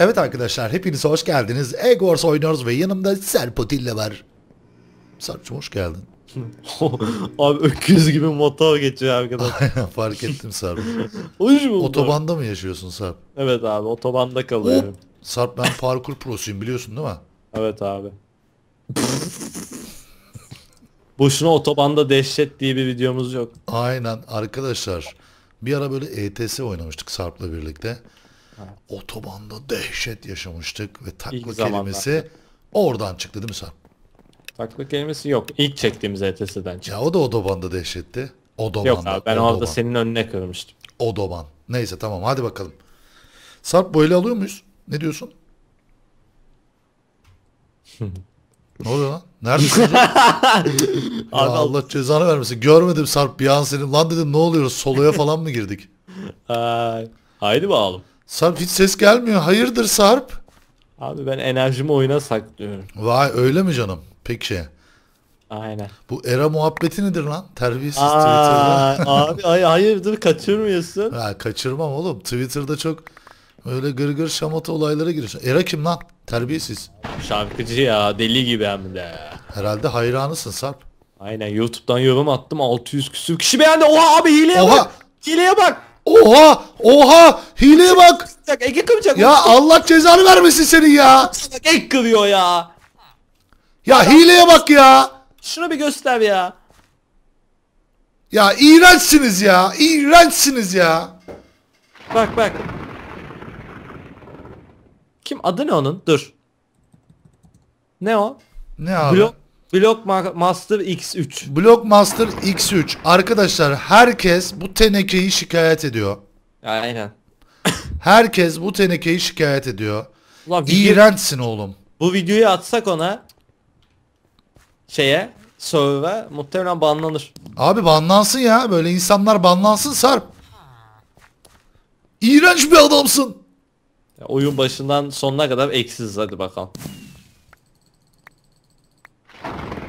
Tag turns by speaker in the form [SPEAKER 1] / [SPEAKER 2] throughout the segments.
[SPEAKER 1] Evet arkadaşlar hepiniz hoş geldiniz. Egors oynuyoruz ve yanımda Serpotilla var. Serpçum hoş geldin. Abi öküz gibi motor geçiyor arkadaşlar. Aynen fark ettim Sarp. Otobanda mı yaşıyorsun Sarp? Evet abi otobanda kalıyorum. Oh! Sarp ben parkur prosuyum biliyorsun değil mi? Evet abi. Boşuna otobanda dehşet diye bir videomuz yok. Aynen arkadaşlar. Bir ara böyle ETS oynamıştık Sarp'la birlikte. Evet. Otobanda dehşet yaşamıştık ve takla kelimesi oradan çıktı değil mi sen? Takla kelimesi yok. İlk çektiğimiz ETS'den çıktı. Ya o da otobanda dehşetti. Odobanda. Yok abi ben odoban. orada senin önüne kırmıştım. Odoban. Neyse tamam hadi bakalım. Sarp böyle alıyor muyuz? Ne diyorsun? ne oluyor lan? Neredesin? ya Allah cezanı vermesin. Görmedim Sarp bir an senin. Lan dedim ne oluyoruz? Soloya falan mı girdik? Haydi bakalım. Sarp hiç ses gelmiyor. Hayırdır Sarp? Abi ben enerjimi oyuna saklıyorum. Vay öyle mi canım? Peki. Aynen. Bu era muhabbeti nedir lan? Terbiyesiz Aa, Twitter'da. abi ay, hayırdır kaçırmıyorsun. Ha, kaçırmam oğlum. Twitter'da çok öyle gırgır şamata olaylara giriyor. Era kim lan? Terbiyesiz. Şarkıcı ya deli gibi hem de. Herhalde hayranısın Sarp. Aynen YouTube'dan yorum attım 600 küsür kişi beğendi. Oha abi hileye Oha. bak. Hileye bak. Oha! Oha! Hileye bak! Ya Allah cezanı vermesin senin ya. Bak ek kırıyor ya. Ya hileye bak ya. Şunu bir göster ya. Ya iğrençsiniz ya. İğrençsiniz ya. Bak bak. Kim adı ne onun? Dur. Ne o? Ne abi? Blok Blockmaster X3. Blockmaster X3. Arkadaşlar herkes bu tenekeyi şikayet ediyor. Aynen. herkes bu tenekeyi şikayet ediyor. Ulan video, İğrençsin oğlum. Bu videoyu atsak ona şeye server'a muhtemelen banlanır. Abi banlansın ya. Böyle insanlar banlansın Sarp. İğrenç bir adamsın. Ya oyun başından sonuna kadar eksiz hadi bakalım.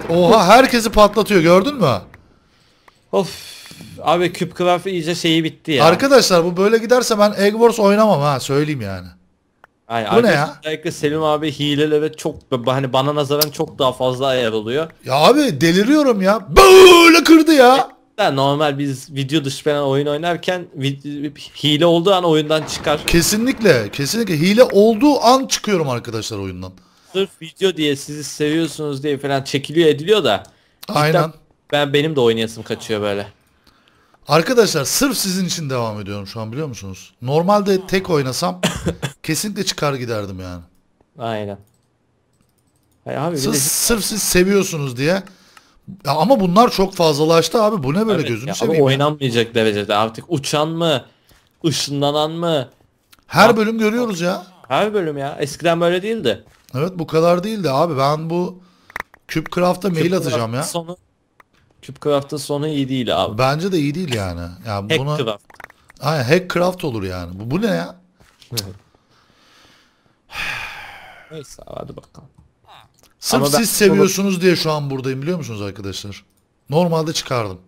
[SPEAKER 1] Oha herkesi patlatıyor gördün mü? Of. Abi küp kıvaf iyice şeyi bitti ya. Arkadaşlar bu böyle giderse ben Egg Wars oynamam ha söyleyeyim yani. Ay, bu ne ya? Özellikle Selim abi hileli ve çok hani bana nazaran çok daha fazla ayar oluyor. Ya abi deliriyorum ya. Böyle kırdı ya. Ya normal biz video dışı falan oyun oynarken hile olduğu an oyundan çıkar. Kesinlikle kesinlikle hile olduğu an çıkıyorum arkadaşlar oyundan sırf video diye sizi seviyorsunuz diye falan çekiliyor ediliyor da. Aynen. Ben benim de oynayasım kaçıyor böyle. Arkadaşlar sırf sizin için devam ediyorum şu an biliyor musunuz? Normalde tek oynasam kesinlikle çıkar giderdim yani. Aynen. Hay abi, sırf, de... sırf siz seviyorsunuz diye. Ya ama bunlar çok fazlalaştı abi. Bu ne böyle evet, gözünü ya seveyim. Ama oynanmayacak yani. derecede artık uçan mı? ışınlanan mı? Her bölüm görüyoruz ya. Her bölüm ya. Eskiden böyle değildi. Evet bu kadar değil de abi ben bu Küp Craft'a mail atacağım ya. Sonu, Küp Craft'ın sonu iyi değil abi. Bence de iyi değil yani. yani Hack buna... Craft. Aynen Hack olur yani. Bu, bu ne ya? Neyse hadi bakalım. Sırf Ama siz seviyorsunuz diye şu an buradayım biliyor musunuz arkadaşlar? Normalde çıkardım.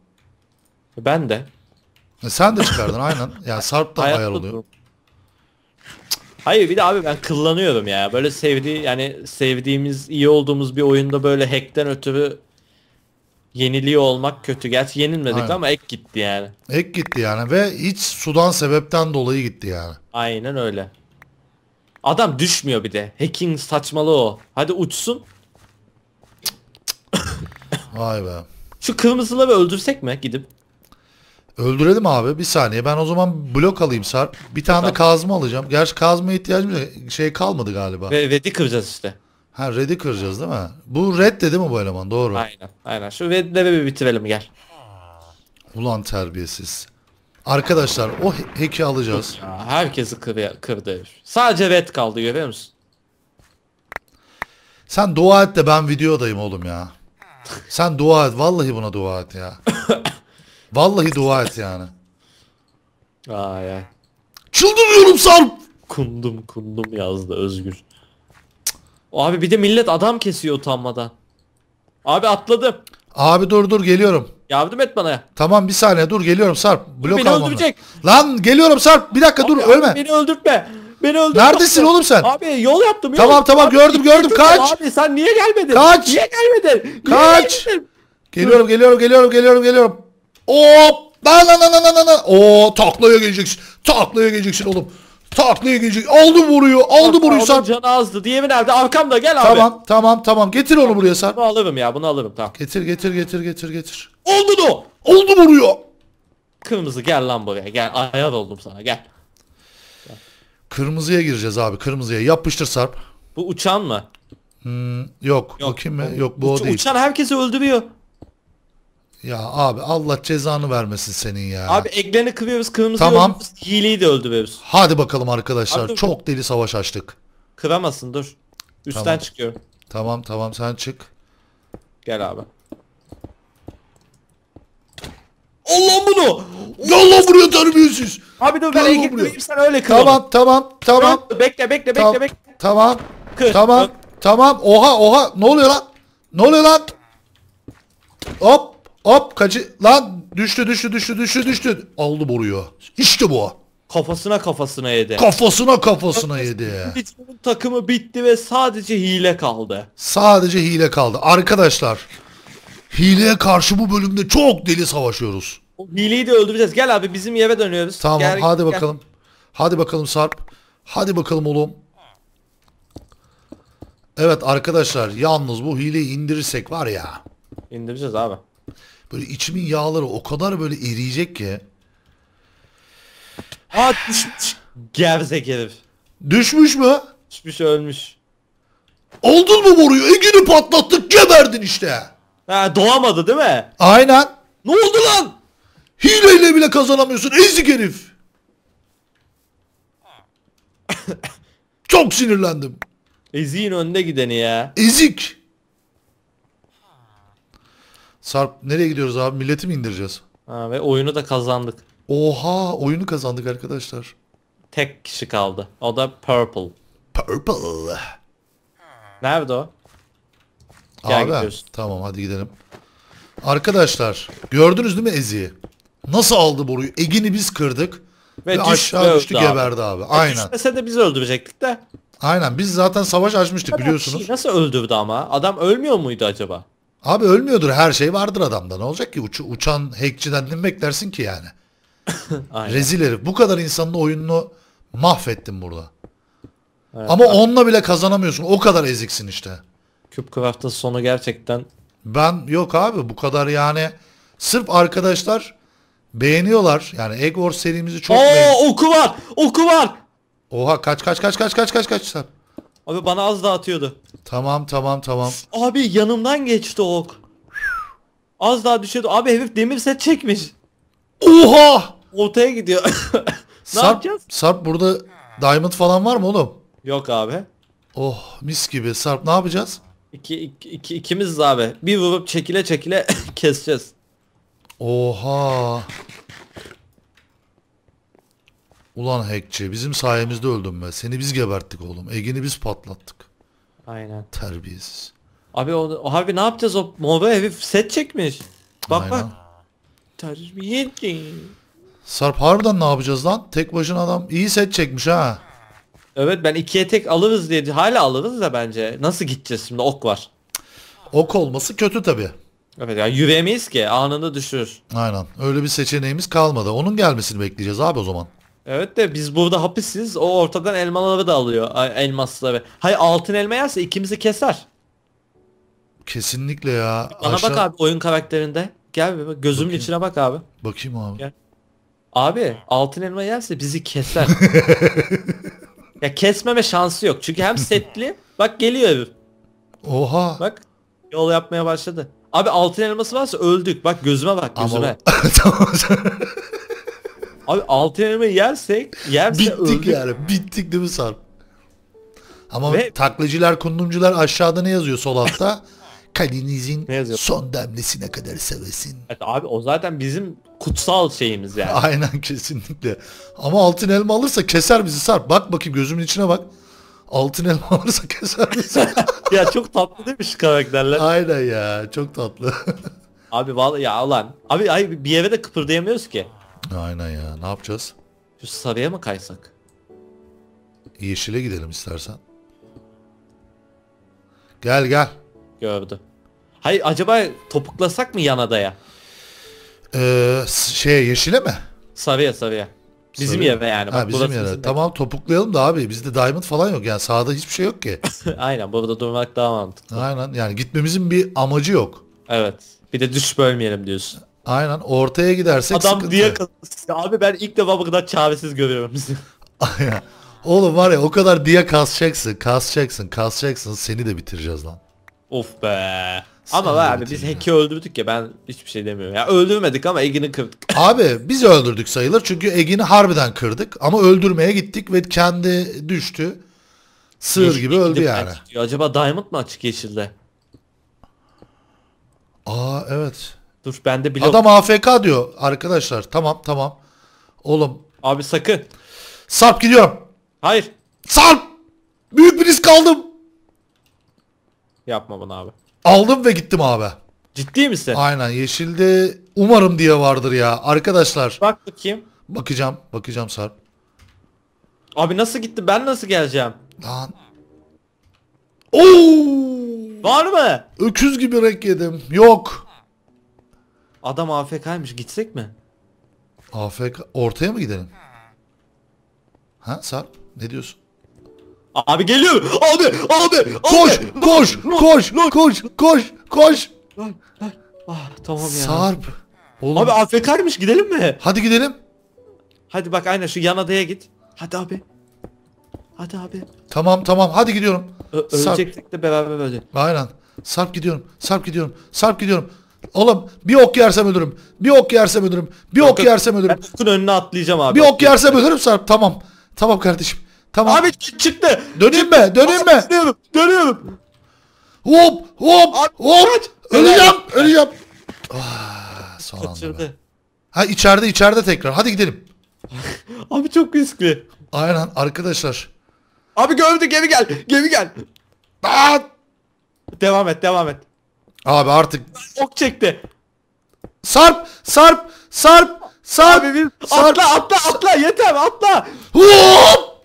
[SPEAKER 1] Ben de. E, sen de çıkardın aynen. Yani Sarp da ayarlıyor. durum. Hayır bir de abi ben kıllanıyorum ya. Böyle sevdiği yani sevdiğimiz iyi olduğumuz bir oyunda böyle hack'ten ötürü yeniliyor olmak kötü. Gerçi yenilmedik Aynen. ama ek gitti yani. Ek gitti yani ve hiç sudan sebepten dolayı gitti yani. Aynen öyle. Adam düşmüyor bir de. Hacking saçmalığı o. Hadi uçsun. Vay be. Şu kırmızıları öldürsek mi gidip? Öldürelim abi bir saniye. Ben o zaman blok alayım Sarp. Bir tane de kazma alacağım. Gerçi kazma ihtiyacımız yok. Şey kalmadı galiba. Ve red'i kıracağız işte. Ha red'i kıracağız değil mi? Bu red de değil mi bu eleman? Doğru. Aynen. Aynen. Şu red'le bir bitirelim gel. Ulan terbiyesiz. Arkadaşlar o hack'i alacağız. Ya, herkesi kır kırdı. Sadece red kaldı görüyor musun? Sen dua et de ben videodayım oğlum ya. Sen dua et. Vallahi buna dua et ya. Vallahi dua et yani. Aa ya. Çıldırıyorum Sarp. Kundum kundum yazdı Özgür. Abi bir de millet adam kesiyor utanmadan. Abi atladım. Abi dur dur geliyorum. Yardım et bana. Tamam bir saniye dur geliyorum Sarp. Blok beni almam öldürecek. Lan geliyorum Sarp. Bir dakika abi, dur abi, ölme. Beni öldürtme. Beni öldürme. Neredesin oğlum sen? Abi yol yaptım. Yol tamam yaptım. tamam abi, gördüm gördüm kaç. Abi sen niye gelmedin? Kaç. Niye gelmedin? Kaç. Niye gelmedin? Geliyorum geliyorum geliyorum geliyorum geliyorum. Hop. Lan lan lan lan lan. Oo taklaya geleceksin. Taklaya geleceksin oğlum. Taklaya gelecek. Aldı vuruyor. Aldı vuruyor sen. Canı azdı. Diye mi nerede? Arkamda gel abi. Tamam tamam tamam. Getir onu buraya sen. Bunu alırım ya. Bunu alırım tamam. Getir getir getir getir getir. Oldu mu? Oldu vuruyor. Kırmızı gel lan buraya. Gel ayar oldum sana gel. gel. Kırmızıya gireceğiz abi. Kırmızıya yapıştır Sarp. Bu uçan mı? Hmm, yok. yok. Bakayım mı? Yok bu Uç, o değil. Uçan herkesi öldürüyor. Ya abi Allah cezanı vermesin senin ya. Abi ekleni kıvıyoruz kırmızı Tamam. yolumuz hileyi de öldürüyoruz. Hadi bakalım arkadaşlar. Abi Çok deli savaş açtık. Kıramasın dur. Üstten Tamam. çıkıyorum. Tamam tamam sen çık. Gel abi. Allah bunu! Yolla buraya terbiyesiz. Abi dur ben Kırma ekip sen öyle kır Tamam tamam tamam. Dur, Bekle bekle bekle bekle. tamam Kır. tamam Kır. tamam. Oha oha ne oluyor lan? Ne oluyor lan? Hop Hop kaçı... Lan düştü düştü düştü düştü düştü. Aldı boruyu. İşte bu. Kafasına kafasına yedi. Kafasına kafasına yedi. Bu takımı bitti ve sadece hile kaldı. Sadece hile kaldı. Arkadaşlar hileye karşı bu bölümde çok deli savaşıyoruz. O hileyi de öldüreceğiz. Gel abi bizim eve dönüyoruz. Tamam Gel- hadi gel. bakalım. Hadi bakalım Sarp. Hadi bakalım oğlum. Evet arkadaşlar yalnız bu hileyi indirirsek var ya. İndireceğiz abi. Böyle içimin yağları o kadar böyle eriyecek ki. At gerzek herif. Düşmüş mü? Düşmüş ölmüş. Oldun mu boruyu? Egini patlattık geberdin işte. Ha doğamadı değil mi? Aynen. Ne oldu lan? Hileyle bile kazanamıyorsun ezik herif. Çok sinirlendim. Ezik'in önde gideni ya. Ezik. Sarp nereye gidiyoruz abi? Milleti mi indireceğiz? Ha, ve oyunu da kazandık. Oha oyunu kazandık arkadaşlar. Tek kişi kaldı. O da Purple. Purple. Nerede o? Gel Abi gidiyorsun. tamam hadi gidelim. Arkadaşlar gördünüz değil mi Ezi'yi? Nasıl aldı boruyu? Egini biz kırdık. Ve, Ve aşağı düştü abi. geberdi abi. Aynen. Düşmese de bizi öldürecektik de. Aynen biz zaten savaş açmıştık biliyorsunuz. Nasıl öldürdü ama? Adam ölmüyor muydu acaba? Abi ölmüyordur her şey vardır adamda. Ne olacak ki Uç, uçan hackçiden ne beklersin ki yani? Rezil herif. Bu kadar insanın oyununu mahvettin burada. Evet, Ama abi. onunla bile kazanamıyorsun. O kadar eziksin işte. Cubecraft'ın sonu gerçekten ben yok abi bu kadar yani sırf arkadaşlar beğeniyorlar. Yani Egor serimizi çok beğeniyor. beğen- oku var. Oku var. Oha kaç kaç kaç kaç kaç kaç kaç. Abi bana az daha atıyordu. Tamam tamam tamam. Abi yanımdan geçti ok. Az daha düşüyordu. Abi herif demir set çekmiş. Oha! Ortaya gidiyor. ne Sarp, yapacağız? Sarp burada diamond falan var mı oğlum? Yok abi. Oh mis gibi. Sarp ne yapacağız? İki, iki, iki, ikimiz abi. Bir vurup çekile çekile keseceğiz. Oha. Ulan hackçi bizim sayemizde öldün be. Seni biz geberttik oğlum. Egini biz patlattık. Aynen. Terbiyesiz. Abi o abi ne yapacağız o moda evi set çekmiş. Bak Aynen. bak. Terbiyeci. Sarp harbiden ne yapacağız lan? Tek başına adam iyi set çekmiş ha. Evet ben ikiye tek alırız diye hala alırız da bence. Nasıl gideceğiz şimdi ok var. Ok olması kötü tabi. Evet yani yüreğimiz ki anında düşürür. Aynen öyle bir seçeneğimiz kalmadı. Onun gelmesini bekleyeceğiz abi o zaman. Evet de biz burada hapisiz. O ortadan elmaları da alıyor. Ay, Elmasları. Hayır altın elma yerse ikimizi keser. Kesinlikle ya. Bana Aşağı... bak abi oyun karakterinde. Gel bir bak. Gözümün Bakayım. içine bak abi. Bakayım abi. Gel. Abi altın elma yerse bizi keser. ya kesmeme şansı yok. Çünkü hem setli. bak geliyor abi Oha. Bak yol yapmaya başladı. Abi altın elması varsa öldük. Bak gözüme bak gözüme. Ama... Abi 6 elma yersek yerse Bittik öldük. yani. Bittik değil mi Sarp? Ama Ve... taklacılar, kundumcular aşağıda ne yazıyor sol altta? Kalinizin son demlesine kadar sevesin. Evet abi o zaten bizim kutsal şeyimiz yani. Aynen kesinlikle. Ama altın elma alırsa keser bizi Sarp. Bak bakayım gözümün içine bak. Altın elma alırsa keser bizi. ya çok tatlı değil mi şu karakterler? Aynen ya çok tatlı. abi vallahi ya lan Abi ay bir eve de kıpırdayamıyoruz ki. Aynen ya. Ne yapacağız? Şu sarıya mı kaysak? Yeşile gidelim istersen. Gel gel. Gördü. Hay acaba topuklasak mı yan adaya? Ee, şey yeşile mi? Sarıya sarıya. Bizim Sarıya. yere yani. Bak, bizim yere. tamam topuklayalım da abi bizde diamond falan yok. Yani sahada hiçbir şey yok ki. Aynen burada durmak daha mantıklı. Aynen yani gitmemizin bir amacı yok. Evet. Bir de düş bölmeyelim diyorsun. Aynen ortaya gidersek Adam sıkıntı. diye Abi ben ilk defa bu kadar çaresiz görüyorum sizi. Aynen. Oğlum var ya o kadar diye kasacaksın, kasacaksın, kasacaksın seni de bitireceğiz lan. Of be. Seni ama var abi biz Hack'i öldürdük ya ben hiçbir şey demiyorum. Ya öldürmedik ama Egin'i kırdık. abi biz öldürdük sayılır çünkü Egin'i harbiden kırdık ama öldürmeye gittik ve kendi düştü. Sığır Yeşil gibi öldü yani. Acaba Diamond mı açık yeşilde? Aa evet. Dur bende blok. Adam AFK diyor arkadaşlar. Tamam tamam. Oğlum. Abi sakın. Sarp gidiyorum. Hayır. Sarp. Büyük bir risk aldım. Yapma bunu abi. Aldım ve gittim abi. Ciddi misin? Aynen yeşilde umarım diye vardır ya arkadaşlar. Bak bakayım. Bakacağım bakacağım Sarp. Abi nasıl gitti ben nasıl geleceğim? Lan. Oo! Var mı? Öküz gibi renk yedim. Yok. Adam AFK'ymış gitsek mi? AFK ortaya mı gidelim? Hmm. Ha Sarp ne diyorsun? Abi geliyor. Abi abi. Koş abi. koş koş koş koş koş. koş, lan. Ah tamam ya. Sarp. Oğlum. Abi AFK'ymış gidelim mi? Hadi gidelim. Hadi bak aynen şu yan adaya git. Hadi abi. Hadi abi. Tamam tamam hadi gidiyorum. Ö ölecektik Sarp. de beraber ölecek. Aynen. Sarp gidiyorum. Sarp gidiyorum. Sarp gidiyorum. Oğlum bir ok yersem ölürüm. Bir ok yersem ölürüm. Bir ok yersem ölürüm. Ben tutun önüne atlayacağım abi. Bir ok yersem ölürüm Sarp. Tamam. Tamam kardeşim. Tamam. Abi çıktı. Döneyim mi? Döneyim mi? Dönüyorum. Dönüyorum. Hop hop Abi, hop. kaç. Öleceğim. Öleceğim. Ah, son anda Ha içeride içeride tekrar. Hadi gidelim. Abi çok riskli. Aynen arkadaşlar. Abi gördü gemi gel. gemi gel. Aa! Devam et devam et. Abi artık ok çekti. Sarp, sarp, sarp, sarp. Abi bir sarp. atla atla atla yeter atla. Hop!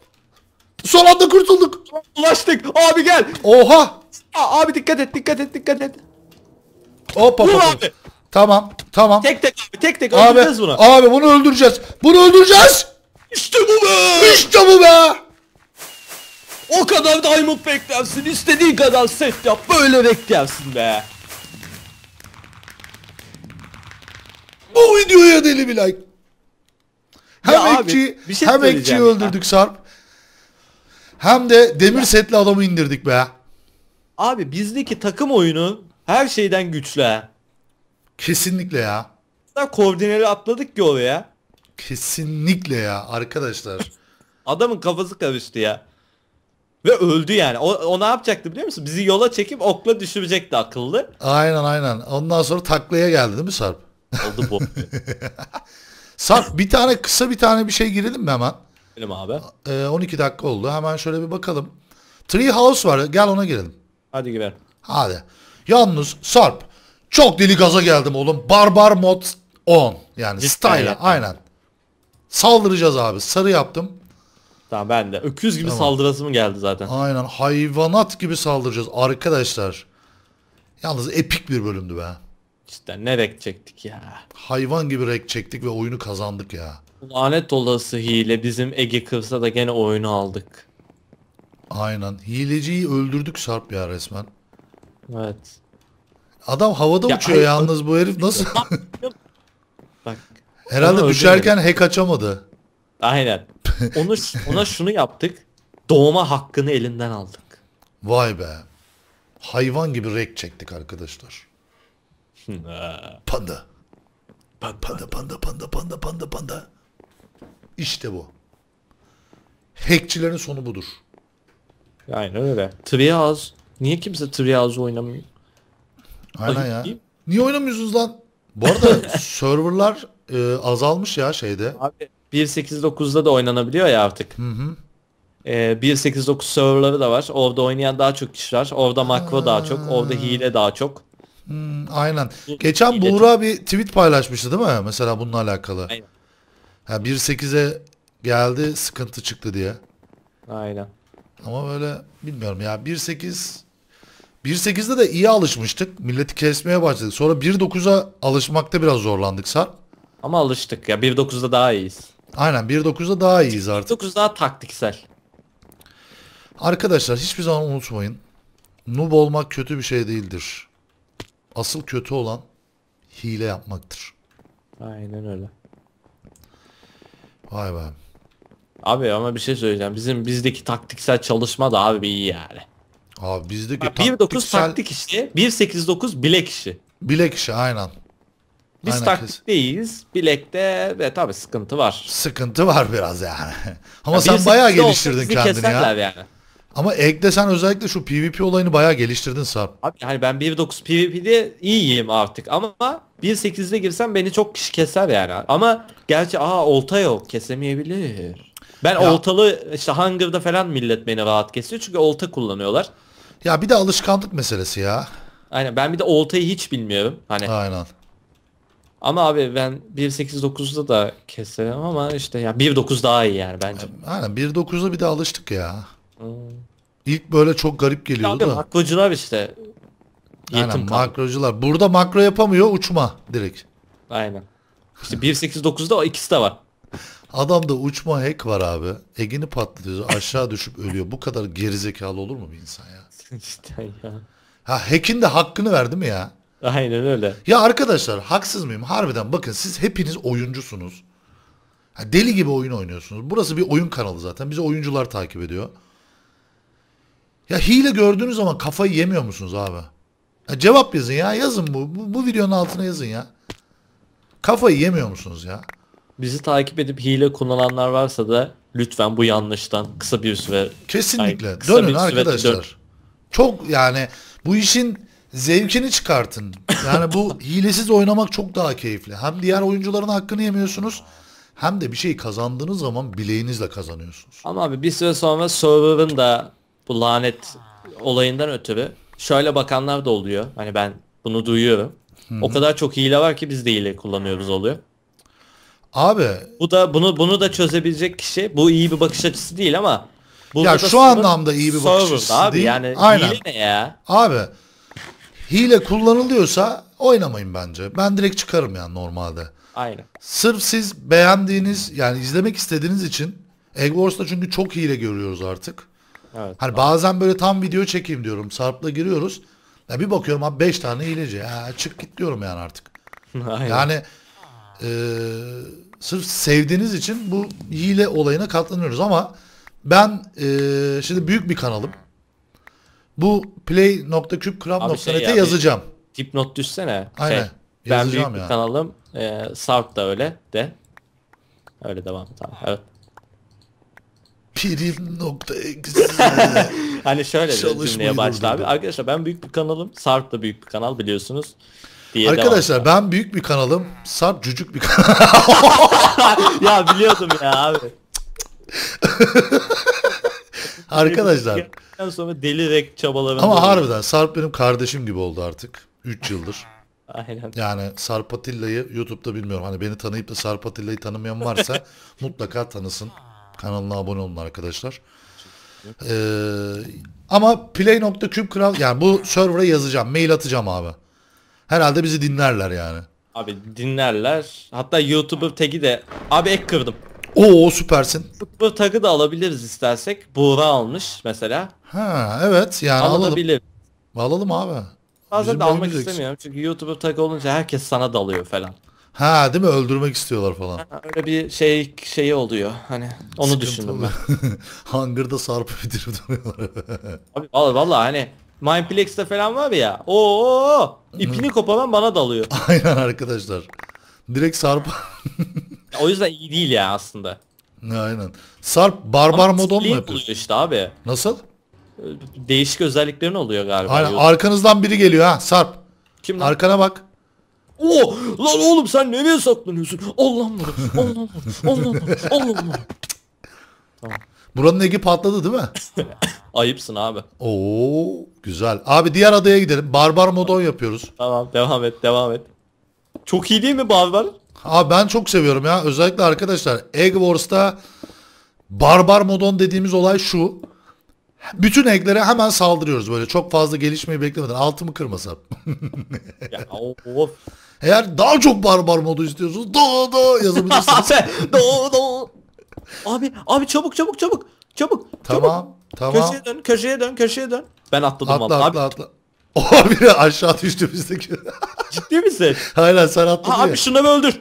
[SPEAKER 1] Son anda kurtulduk. Ulaştık. Abi gel. Oha. A abi dikkat et, dikkat et, dikkat et. Hop hop. Tamam, tamam. Tek tek abi, tek tek abi, öldüreceğiz bunu. Abi bunu öldüreceğiz. Bunu öldüreceğiz. İşte bu be. İşte bu be. O kadar diamond beklersin, istediğin kadar set yap, böyle beklersin be. Bu videoya deli bir like. Hem ya ekçi, abi, şey hem ekçi öldürdük ha. Sarp. Hem de demir ya. setli adamı indirdik be. Abi bizdeki takım oyunu her şeyden güçlü ha. Kesinlikle ya. Daha koordineli atladık ki oraya. Kesinlikle ya arkadaşlar. Adamın kafası karıştı ya. Ve öldü yani. O, o ne yapacaktı biliyor musun? Bizi yola çekip okla düşürecekti akıllı. Aynen aynen. Ondan sonra taklaya geldi değil mi Sarp? Oldu bu. Sarp bir tane kısa bir tane bir şey girelim mi hemen? Benim abi. Ee, 12 dakika oldu. Hemen şöyle bir bakalım. Tree House var. Gel ona girelim. Hadi girelim. Hadi. Yalnız Sarp çok deli gaza geldim oğlum. Barbar mod 10. Yani Cidden style. Aynen. Saldıracağız abi. Sarı yaptım. Tamam ben de. Öküz gibi tamam. saldırası geldi zaten? Aynen. Hayvanat gibi saldıracağız arkadaşlar. Yalnız epik bir bölümdü be. İşte ne rek çektik ya. Hayvan gibi rek çektik ve oyunu kazandık ya. Lanet olası hile bizim Ege kırsa da gene oyunu aldık. Aynen. Hileciyi öldürdük Sarp ya resmen. Evet. Adam havada ya uçuyor ay- yalnız bu herif nasıl? Bak. Herhalde düşerken hack açamadı. Aynen. Onu, ona şunu yaptık. Doğma hakkını elinden aldık. Vay be. Hayvan gibi rek çektik arkadaşlar. Panda. Panda, panda, panda, panda, panda, panda. İşte bu. Hackçilerin sonu budur. Aynen öyle. Treehouse. Niye kimse Treehouse oynamıyor? Aynen Ayıp ya. Değil. Niye oynamıyorsunuz lan? Bu arada serverlar e, azalmış ya şeyde. Abi 1.8.9'da da oynanabiliyor ya artık. Hı hı. E, 1.8.9 serverları da var. Orada oynayan daha çok kişi var. Orada makro daha çok. Orada hile daha çok. Hmm, aynen. Geçen İletişim. Buğra bir tweet paylaşmıştı değil mi? Mesela bununla alakalı. Aynen. Ha 1.8'e geldi sıkıntı çıktı diye. Aynen. Ama böyle bilmiyorum ya 1.8 1.8'de de iyi alışmıştık. Milleti kesmeye başladık. Sonra 1.9'a alışmakta biraz zorlandık Sar. Ama alıştık ya 1.9'da daha iyiyiz. Aynen 1.9'da daha iyiyiz artık. 1.9 daha taktiksel. Arkadaşlar hiçbir zaman unutmayın. Noob olmak kötü bir şey değildir. Asıl kötü olan hile yapmaktır. Aynen öyle. Vay be. Abi ama bir şey söyleyeceğim. Bizim bizdeki taktiksel çalışma da abi iyi yani. Abi bizdeki taktiksel. 1.9 taktiksel... taktik işi, 1.8.9 bilek işi. Bilek işi aynen. Biz aynen, taktikteyiz. Bilekte ve tabi sıkıntı var. Sıkıntı var biraz yani. ama ya sen bayağı geliştirdin kendini ya. yani. Ama Egg'de sen özellikle şu PvP olayını bayağı geliştirdin Sarp. Abi yani ben 1.9 PvP'de iyiyim artık ama 1.8'de girsem beni çok kişi keser yani. Ama gerçi aa olta yok kesemeyebilir. Ben ya. oltalı işte Hunger'da falan millet beni rahat kesiyor çünkü olta kullanıyorlar. Ya bir de alışkanlık meselesi ya. Aynen ben bir de oltayı hiç bilmiyorum. Hani. Aynen. Ama abi ben 1.8.9'da da keserim ama işte ya 1.9 daha iyi yani bence. Aynen 1.9'da bir de alıştık ya. İlk böyle çok garip geliyordu da. makrocular işte. Yetim Aynen, makrocular. Burada makro yapamıyor uçma direkt. Aynen. İşte 1.8.9'da o ikisi de var. Adamda uçma hack var abi. Egini patlatıyor. Aşağı düşüp ölüyor. Bu kadar gerizekalı olur mu bir insan ya? işte ya. Ha hack'in de hakkını verdi mi ya? Aynen öyle. Ya arkadaşlar haksız mıyım? Harbiden bakın siz hepiniz oyuncusunuz. deli gibi oyun oynuyorsunuz. Burası bir oyun kanalı zaten. Bizi oyuncular takip ediyor. Ya hile gördüğünüz zaman kafayı yemiyor musunuz abi? Ya cevap yazın ya. Yazın bu. bu. Bu videonun altına yazın ya. Kafayı yemiyor musunuz ya? Bizi takip edip hile kullananlar varsa da lütfen bu yanlıştan kısa bir süre kesinlikle yani dönün arkadaşlar. Dön. Çok yani bu işin zevkini çıkartın. Yani bu hilesiz oynamak çok daha keyifli. Hem diğer oyuncuların hakkını yemiyorsunuz hem de bir şey kazandığınız zaman bileğinizle kazanıyorsunuz. Ama abi bir süre sonra server'ın da bu lanet olayından ötürü şöyle bakanlar da oluyor. Hani ben bunu duyuyorum. Hı-hı. O kadar çok hile var ki biz de hile kullanıyoruz oluyor. Abi. Bu da bunu bunu da çözebilecek kişi. Bu iyi bir bakış açısı değil ama. Ya şu anlamda iyi bir bakış açısı abi. değil. Yani Aynen. hile ne ya? Abi hile kullanılıyorsa oynamayın bence. Ben direkt çıkarım yani normalde. Aynen. Sırf siz beğendiğiniz yani izlemek istediğiniz için Egg Wars'ta çünkü çok hile görüyoruz artık. Evet, hani tamam. bazen böyle tam video çekeyim diyorum. Sarp'la giriyoruz. Ya bir bakıyorum abi 5 tane hileci. Ya çık git diyorum yani artık. Aynen. Yani e, sırf sevdiğiniz için bu hile olayına katlanıyoruz ama ben e, şimdi büyük bir kanalım. Bu play.cubecrab.net'e şey yazacağım. Tip not düşsene. Şey, Aynen. Şey, ben büyük yani. bir kanalım. E, Sarp da öyle de. Öyle devam. Tamam. Evet. Prim nokta hani şöyle bir cümleye başla abi. Arkadaşlar ben büyük bir kanalım. Sarp da büyük bir kanal biliyorsunuz. Diye Arkadaşlar ben büyük bir kanalım. Sarp cücük bir kanal. ya biliyordum ya abi. Arkadaşlar. sonra deli rek çabalarım. Ama harbiden Sarp benim kardeşim gibi oldu artık. 3 yıldır. Aynen. Yani Sarp Atilla'yı YouTube'da bilmiyorum. Hani beni tanıyıp da Sarp Atilla'yı tanımayan varsa mutlaka tanısın. Kanalına abone olun arkadaşlar. Ee, ama play.küp kral yani bu server'a yazacağım. Mail atacağım abi. Herhalde bizi dinlerler yani. Abi dinlerler. Hatta YouTuber tag'i de abi ek kırdım. Oo süpersin. Bu tag'ı da alabiliriz istersek. Buğra almış mesela. Ha evet yani Alabilir. alalım. Alalım abi.
[SPEAKER 2] Bazen de almak istemiyorum
[SPEAKER 1] çünkü YouTuber tag olunca herkes sana dalıyor falan. Ha değil mi? Öldürmek istiyorlar falan. öyle bir şey şeyi oluyor. Hani onu Sıkıntı düşündüm oluyor. ben. Hangırda sarpı bitirip duruyorlar. Abi vallahi, hani Mineplex'te falan var ya. Oo ipini koparan bana dalıyor. Aynen arkadaşlar. Direkt sarp. o yüzden iyi değil ya aslında. Aynen. Sarp barbar Ama modon mu yapıyorsun? işte abi. Nasıl? Değişik özelliklerin oluyor galiba. Aynen. Arkanızdan biri geliyor ha Sarp. Kim lan? Arkana bak. Oo oh, lan oğlum sen nereye saklanıyorsun? Allah'ım var. Allah'ım var. Allah'ım var. Allah'ım var. Tamam. Buranın egi patladı değil mi? Ayıpsın abi. Oo güzel. Abi diğer adaya gidelim. Barbar modon yapıyoruz. Tamam devam et devam et. Çok iyi değil mi barbar? Abi ben çok seviyorum ya. Özellikle arkadaşlar Egg Wars'ta barbar modon dediğimiz olay şu. Bütün eklere hemen saldırıyoruz böyle. Çok fazla gelişmeyi beklemeden. Altımı kırmasam. Ya, of. Eğer daha çok barbar modu istiyorsunuz do do yazabilirsiniz. do do. Abi abi çabuk çabuk çabuk. Çabuk. Tamam. Çabuk. Tamam. Köşeye dön, köşeye dön, köşeye dön. Ben atladım atla, vallahi. Atla, abi. atla. Oha biri aşağı düştü bizdeki. Ciddi misin? Aynen sen atladın Aa, Abi şunu öldür.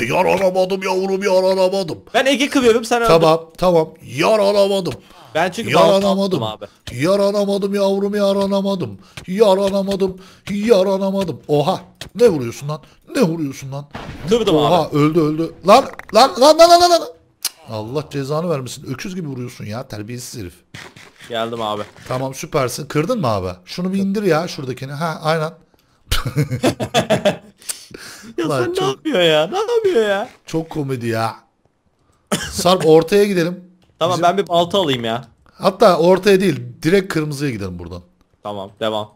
[SPEAKER 1] E, yaranamadım yavrum yaralamadım. Ben Ege kıvıyorum sen öldür. Tamam tamam Yaralamadım. Ben çünkü yaranamadım. abi. Yaranamadım yavrum yaranamadım. Yaranamadım. Yaranamadım. Oha. Ne vuruyorsun lan? Ne vuruyorsun lan? Kırdım Oha, abi. öldü öldü. Lan lan lan lan lan lan. Allah cezanı vermesin. Öküz gibi vuruyorsun ya terbiyesiz herif. Geldim abi. Tamam süpersin. Kırdın mı abi? Şunu bir indir ya şuradakini. Ha aynen. ya Lan sen çok- ne yapıyor ya? Ne yapıyor ya? Çok komedi ya. Sarp ortaya gidelim. Tamam Bizim- ben bir balta alayım ya. Hatta ortaya değil direkt kırmızıya gidelim buradan. Tamam devam.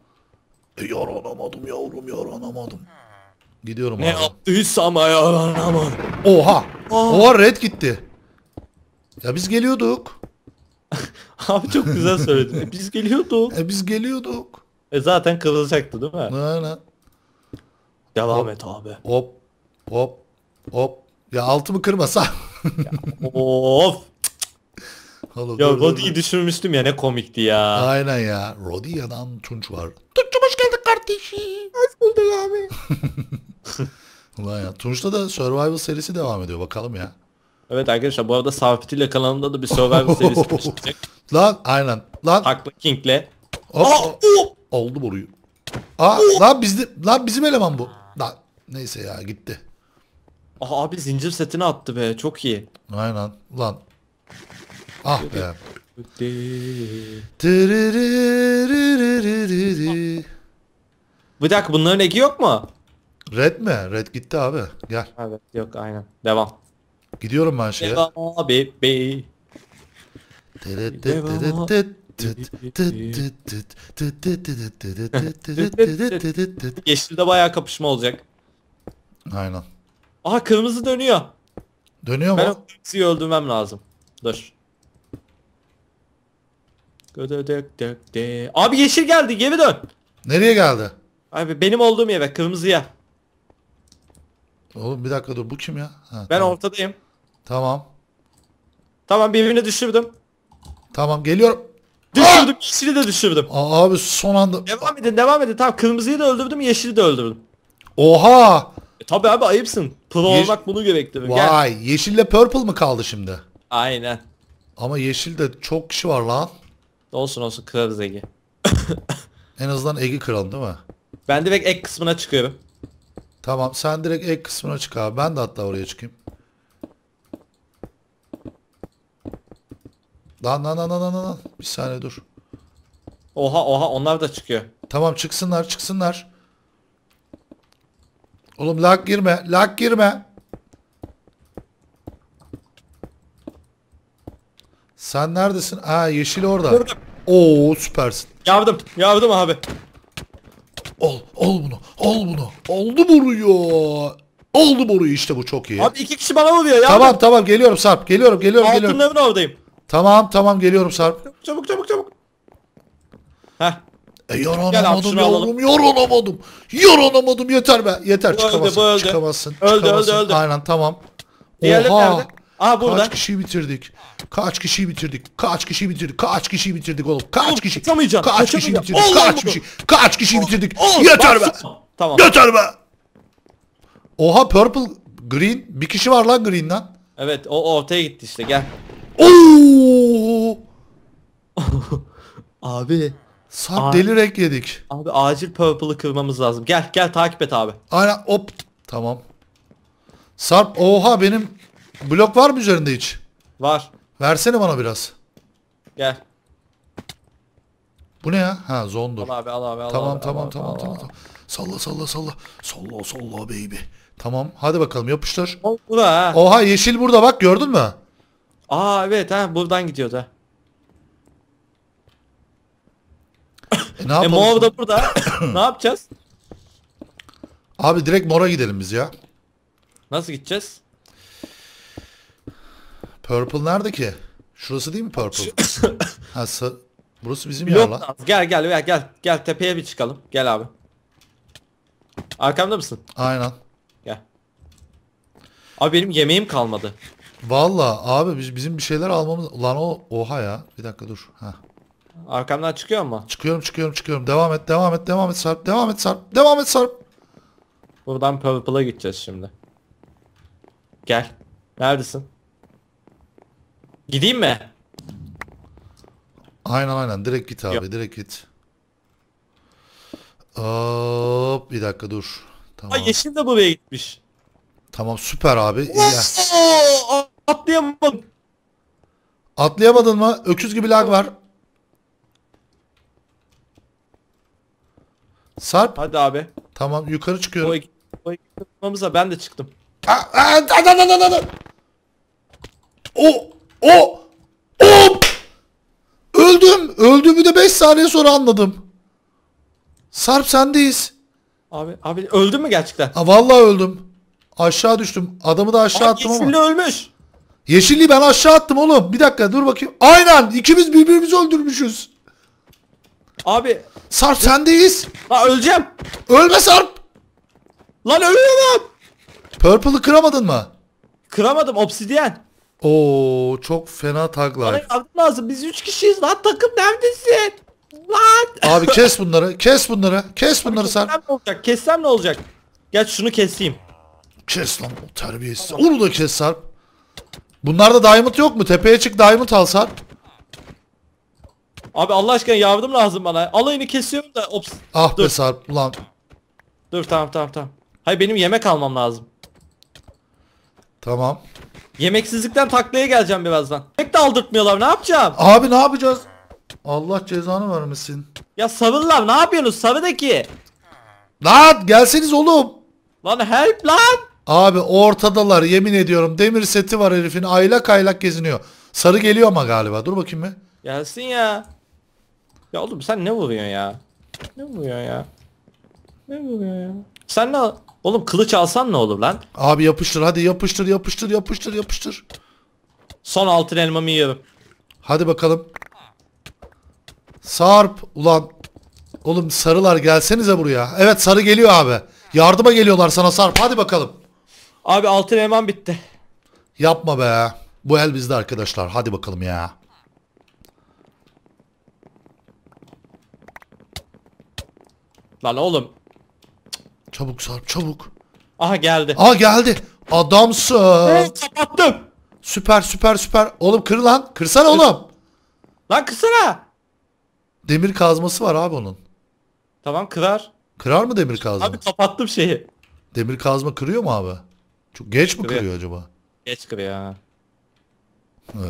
[SPEAKER 1] E, Yaranamadım yavrum yaranamadım. Gidiyorum Ne abi. yaptıysam ayağlanamam. Oha. Ah. Oha red gitti. Ya biz geliyorduk. Abi çok güzel söyledin. E, Biz geliyorduk. E biz geliyorduk. E zaten kırılacaktı değil mi? Ne ne. Devam et abi. Hop. Hop. Hop. Ya altımı kırmasa. of. Oğlum, ya Roddy'yi düşünmüştüm ya ne komikti ya. Aynen ya. Roddy yanan Tunç var. Tunç'um hoş geldin kardeşim. Hoş bulduk abi. Ulan ya. Tunç'ta da Survival serisi devam ediyor bakalım ya. Evet arkadaşlar bu arada Sarpit ile kanalında da bir Survival serisi başlayacak. Lan aynen. Lan. Takla King'le. Oh! Oldu boruyu. Aa, oh! lan, bizde, lan bizim eleman bu. Lan neyse ya gitti. Aha abi zincir setini attı be çok iyi. Aynen lan. Ah be. Bir dakika bunların eki yok mu? Red mi? Red gitti abi. Gel. Evet yok aynen. Devam. Gidiyorum ben şeye. Devam abi bey. Yeşilde bayağı kapışma olacak. Aynen. Aha kırmızı dönüyor. Dönüyor mu? Ben kırmızıyı öldürmem lazım. Dur. Abi yeşil geldi geri dön. Nereye geldi? Abi benim olduğum yere kırmızıya. Oğlum bir dakika dur bu kim ya? Ha, Ben tamam. ortadayım. Tamam. Tamam birbirini düşürdüm. Tamam geliyorum. Düşürdüm yeşili de düşürdüm. Aa, abi son anda. Devam edin devam edin. Tamam kırmızıyı da öldürdüm yeşili de öldürdüm. Oha! E, tabi abi ayıpsın. Pro Yeş- olmak bunu gerektirir. Gel. yeşille purple mı kaldı şimdi? Aynen. Ama yeşilde çok kişi var lan. Olsun olsun kırarız Ege. en azından Ege kıralım değil mi? Ben direkt ek kısmına çıkıyorum. Tamam sen direkt ek kısmına çık abi. Ben de hatta oraya çıkayım. Lan lan lan lan lan lan. Bir saniye dur. Oha oha onlar da çıkıyor. Tamam çıksınlar çıksınlar. Oğlum lag girme. Lag girme. Sen neredesin? Aa yeşil orada. Burada. Oo süpersin. Yardım. Yardım abi. Ol. Ol bunu. Ol bunu. Oldu vuruyor. Oldu boruyu işte bu çok iyi. Abi iki kişi bana mı vuruyor ya. Tamam tamam geliyorum Sarp. Geliyorum geliyorum Altın geliyorum. oradayım. Tamam tamam geliyorum Sarp. Çabuk çabuk çabuk. Heh. E yaranamadım yavrum yaranamadım. Yaranamadım yeter be. Yeter öldü, çıkamazsın. Öldü, çıkamazsın. Öldü, çıkamazsın. öldü, öldü. Aynen tamam. Diğerleri Oha. Nerede? Aa burada. Kaç kişiyi bitirdik? Kaç kişiyi bitirdik? Kaç kişiyi bitirdik? Kaç kişiyi bitirdik oğlum? Kaç kişi? Kaçamayacaksın. Kaç kişiyi bitirdik? Kaç kişi? Kaç kişiyi bitirdik? Yeter be. Tamam. Yeter be. Oha purple green bir kişi var lan green'den. Evet o ortaya gitti işte gel. Oo! abi. Sarp delirek yedik. Abi acil purple'ı kırmamız lazım. Gel gel takip et abi. Aynen hop. Tamam. Sarp oha benim Blok var mı üzerinde hiç? Var. Versene bana biraz. Gel. Bu ne ya? Ha zondur. Al abi al abi al Tamam abi, tamam al, tamam al, tamam. Al. Salla salla salla. Salla salla baby. Tamam hadi bakalım yapıştır. O, bu da ha. Oha yeşil burada bak gördün mü? Aa evet ha buradan gidiyordu. E, ne E mor da burada. ne yapacağız? Abi direkt mora gidelim biz ya. Nasıl gideceğiz? Purple nerede ki? Şurası değil mi Purple? ha, burası bizim yer lan. Gel gel gel gel gel tepeye bir çıkalım. Gel abi. Arkamda mısın? Aynen. Gel. Abi benim yemeğim kalmadı. Valla abi biz bizim bir şeyler almamız lan o oha ya. Bir dakika dur. Ha. Arkamdan çıkıyor mu? Çıkıyorum çıkıyorum çıkıyorum. Devam et devam et devam et Sarp. Devam et Sarp. Devam et Sarp. Buradan Purple'a gideceğiz şimdi. Gel. Neredesin? Gideyim mi? Aynen aynen direkt git abi Yok. direkt git. Hop bir dakika dur. Tamam. Ay yeşil de buraya gitmiş. Tamam süper abi. İyi. atlayamadım. Atlayamadın mı? Öküz gibi lag var. Sarp. Hadi abi. Tamam yukarı çıkıyorum. O ekip, o ekip ben de çıktım. Aa, aa, da, da, da, da, da. O. O! O! Öldüm. Öldüğümü de 5 saniye sonra anladım. Sarp sendeyiz. Abi abi öldün mü gerçekten? Ha vallahi öldüm. Aşağı düştüm. Adamı da aşağı Aa, attım ama. Yeşilli ölmüş. Yeşilliği ben aşağı attım oğlum. Bir dakika dur bakayım. Aynen ikimiz birbirimizi öldürmüşüz. Abi. Sarp sendeyiz. Ha öleceğim. Ölme Sarp. Lan ölüyorum. Purple'ı kıramadın mı? Kıramadım obsidyen. Oo çok fena tag life. Bana lazım. Biz 3 kişiyiz lan takım neredesin? Lan. Abi kes bunları. Kes bunları. Kes bunları Abi, sen. Kessem ne olacak? Kessem ne olacak? Gel şunu keseyim. Kes lan o terbiyesiz. Tamam. Onu da kes Sarp. Bunlarda diamond yok mu? Tepeye çık diamond al Sarp. Abi Allah aşkına yardım lazım bana. Alayını kesiyorum da. Ops. Ah Dur. be Sarp ulan. Dur tamam tamam tamam. Hayır benim yemek almam lazım. Tamam. Yemeksizlikten taklaya geleceğim birazdan. Tek de aldırtmıyorlar ne yapacağım? Abi ne yapacağız? Allah cezanı vermesin. Ya sarılar ne yapıyorsunuz sarıdaki? Lan gelseniz oğlum. Lan help lan. Abi ortadalar yemin ediyorum. Demir seti var herifin aylak aylak geziniyor. Sarı geliyor ama galiba. Dur bakayım mı? Gelsin ya. Ya oğlum sen ne vuruyorsun ya? Ne vuruyorsun ya? Ne vuruyorsun ya? Sen ne Oğlum kılıç alsan ne olur lan? Abi yapıştır hadi yapıştır yapıştır yapıştır yapıştır. Son altın elmamı yiyorum. Hadi bakalım. Sarp ulan. Oğlum sarılar gelsenize buraya. Evet sarı geliyor abi. Yardıma geliyorlar sana Sarp hadi bakalım. Abi altın elmam bitti. Yapma be. Bu el bizde arkadaşlar. Hadi bakalım ya. Lan oğlum Çabuk Sarp çabuk. Aha geldi. Aha geldi. Adamsın. Evet, Kapattım. Süper süper süper. Oğlum kır lan. Kırsana Kır. oğlum. Lan kırsana. Demir kazması var abi onun. Tamam kırar. Kırar mı demir kazma? Abi kapattım şeyi. Demir kazma kırıyor mu abi? Çok geç mi kırıyor, kırıyor acaba? Geç kırıyor ha. Ee,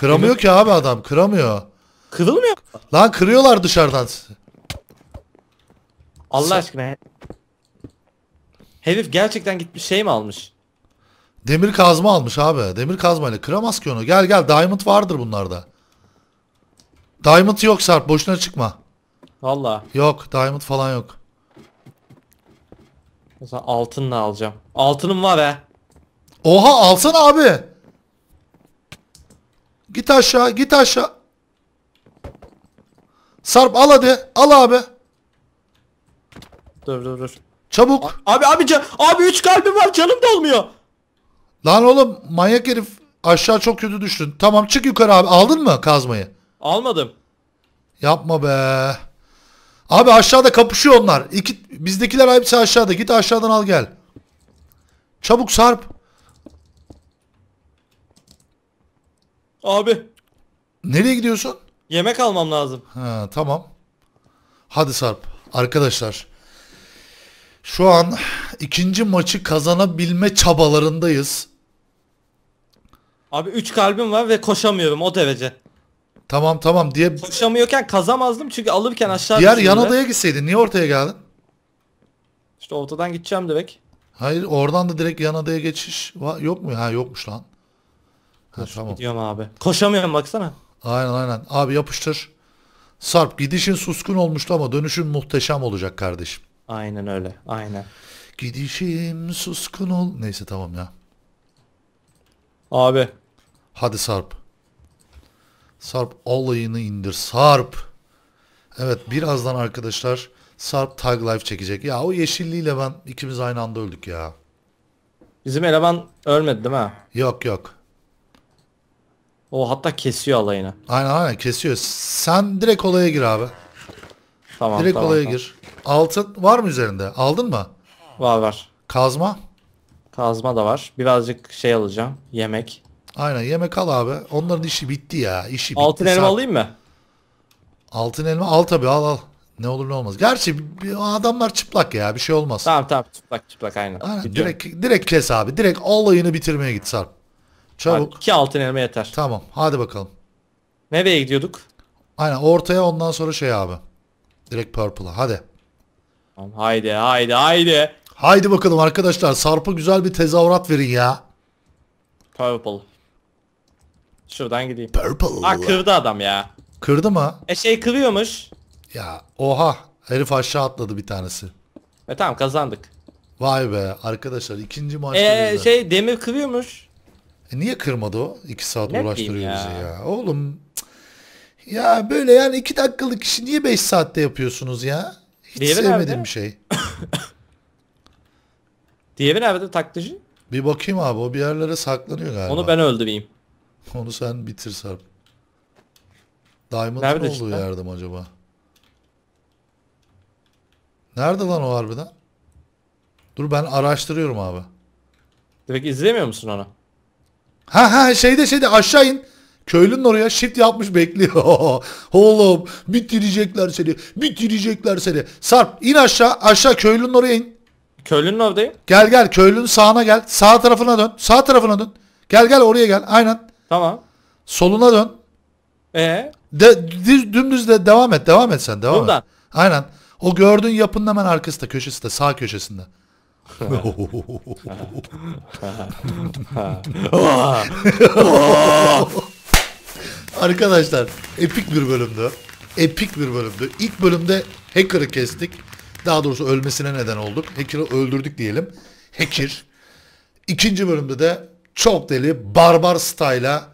[SPEAKER 1] kıramıyor ki abi adam. Kıramıyor. Kırılmıyor. Lan kırıyorlar dışarıdan. Allah aşkına. Herif gerçekten gitmiş şey mi almış? Demir kazma almış abi. Demir kazmayla kıramaz ki onu. Gel gel diamond vardır bunlarda. Diamond yok Sarp boşuna çıkma. Valla. Yok diamond falan yok. O zaman altınla alacağım. Altınım var he. Oha alsana abi. Git aşağı git aşağı. Sarp al hadi. Al abi. Dur dur dur. Çabuk. Abi abi abi 3 kalbim var canım dolmuyor. Lan oğlum manyak herif aşağı çok kötü düştün. Tamam çık yukarı abi. Aldın mı kazmayı? Almadım. Yapma be. Abi aşağıda kapışıyor onlar. İki, bizdekiler hepsi aşağıda. Git aşağıdan al gel. Çabuk Sarp. Abi. Nereye gidiyorsun? Yemek almam lazım. Ha, tamam. Hadi Sarp. Arkadaşlar. Şu an ikinci maçı kazanabilme çabalarındayız. Abi 3 kalbim var ve koşamıyorum o derece. Tamam tamam diye Koşamıyorken kazamazdım çünkü alırken aşağı diğer yan odaya gitseydin. Niye ortaya geldin? İşte ortadan gideceğim demek. Hayır oradan da direkt yan odaya geçiş va- yok mu? Ha yokmuş lan. Ha, tamam. Gidiyorum abi. Koşamıyorum baksana. Aynen aynen. Abi yapıştır. Sarp gidişin suskun olmuştu ama dönüşün muhteşem olacak kardeşim. Aynen öyle. Aynen. Gidişim suskun ol. Neyse tamam ya. Abi. Hadi Sarp. Sarp olayını indir. Sarp. Evet birazdan arkadaşlar Sarp Tag Life çekecek. Ya o yeşilliyle ben ikimiz aynı anda öldük ya. Bizim eleman ölmedi değil mi? Yok yok. O hatta kesiyor alayını. Aynen aynen kesiyor. Sen direkt olaya gir abi. Tamam Direkt tamam, olaya tamam. gir. Altın var mı üzerinde? Aldın mı? Var var. Kazma? Kazma da var. Birazcık şey alacağım. Yemek. Aynen yemek al abi. Onların işi bitti ya. İşi bitti. Altın elma alayım mı? Altın elma al tabii al al. Ne olur ne olmaz. Gerçi adamlar çıplak ya bir şey olmaz. Tamam tamam çıplak çıplak aynen. Aynen, Gidiyorum. direkt direkt kes abi. Direkt olayını bitirmeye git Sarp. Abi, Çabuk. iki altın elma yeter. Tamam hadi bakalım. Nereye gidiyorduk? Aynen ortaya ondan sonra şey abi. Direkt purple'a hadi. Tamam, haydi haydi haydi. Haydi bakalım arkadaşlar Sarp'a güzel bir tezahürat verin ya. Purple. Şuradan gideyim. Purple. Aa kırdı adam ya. Kırdı mı? E şey kırıyormuş. Ya oha herif aşağı atladı bir tanesi. E tamam kazandık. Vay be arkadaşlar ikinci maçta. E şey demir kırıyormuş. E niye kırmadı o? İki saat ne uğraştırıyor ya. bizi ya. Oğlum ya böyle yani iki dakikalık işi niye beş saatte yapıyorsunuz ya? Hiç Diğeri sevmediğim bir şey. Diğeri nerede taklacı? Bir bakayım abi o bir yerlere saklanıyor galiba. Onu ben öldüreyim. Onu sen bitir Sarp. Diamond'ın nerede olduğu işte? yerde mi acaba? Nerede lan o harbiden? Dur ben araştırıyorum abi. Demek izlemiyor musun onu? Ha ha şeyde şeyde aşağı in. Köylünün oraya shift yapmış bekliyor. Oğlum bitirecekler seni. Bitirecekler seni. Sarp in aşağı. Aşağı köylünün oraya in. Köylünün oradayım. Gel gel köylünün sağına gel. Sağ tarafına dön. Sağ tarafına dön. Gel gel oraya gel. Aynen. Tamam. Soluna dön. Ee? De, düz, dümdüz de devam et. Devam et sen. Devam Buradan. et. Aynen. O gördüğün yapının hemen arkasında köşesinde sağ köşesinde. Arkadaşlar epik bir bölümdü. Epik bir bölümdü. İlk bölümde hacker'ı kestik. Daha doğrusu ölmesine neden olduk. Hacker'ı öldürdük diyelim. Hacker. İkinci bölümde de çok deli barbar style'a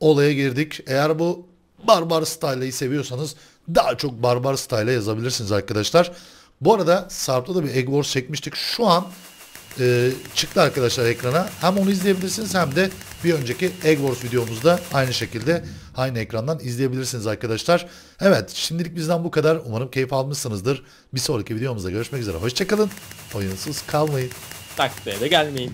[SPEAKER 1] olaya girdik. Eğer bu barbar style'ı seviyorsanız daha çok barbar style'a yazabilirsiniz arkadaşlar. Bu arada Sarp'ta da bir Egg Wars çekmiştik. Şu an e, çıktı arkadaşlar ekrana. Hem onu izleyebilirsiniz hem de bir önceki Egg Wars videomuzda aynı şekilde aynı ekrandan izleyebilirsiniz arkadaşlar. Evet şimdilik bizden bu kadar. Umarım keyif almışsınızdır. Bir sonraki videomuzda görüşmek üzere. Hoşçakalın. Oyunsuz kalmayın. Takviye de gelmeyin.